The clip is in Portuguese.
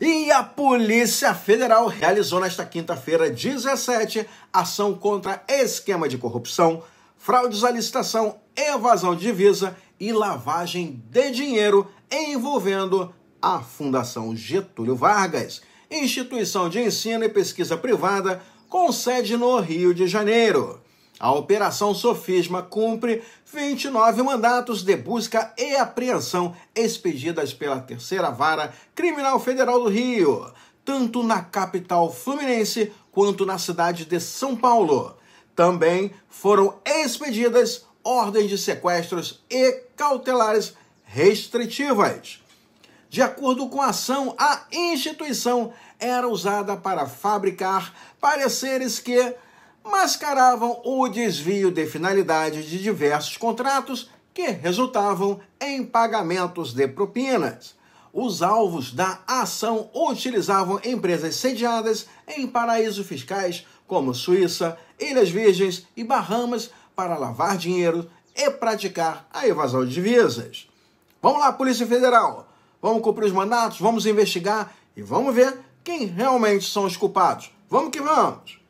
E a Polícia Federal realizou nesta quinta-feira 17 ação contra esquema de corrupção, fraudes à licitação, evasão de divisa e lavagem de dinheiro envolvendo a Fundação Getúlio Vargas, instituição de ensino e pesquisa privada com sede no Rio de Janeiro. A Operação Sofisma cumpre 29 mandatos de busca e apreensão expedidas pela Terceira Vara Criminal Federal do Rio, tanto na capital fluminense quanto na cidade de São Paulo. Também foram expedidas ordens de sequestros e cautelares restritivas. De acordo com a ação, a instituição era usada para fabricar pareceres que mascaravam o desvio de finalidade de diversos contratos que resultavam em pagamentos de propinas. Os alvos da ação utilizavam empresas sediadas em paraísos fiscais como Suíça, Ilhas Virgens e Bahamas para lavar dinheiro e praticar a evasão de divisas. Vamos lá, Polícia Federal! Vamos cumprir os mandatos, vamos investigar e vamos ver quem realmente são os culpados. Vamos que vamos!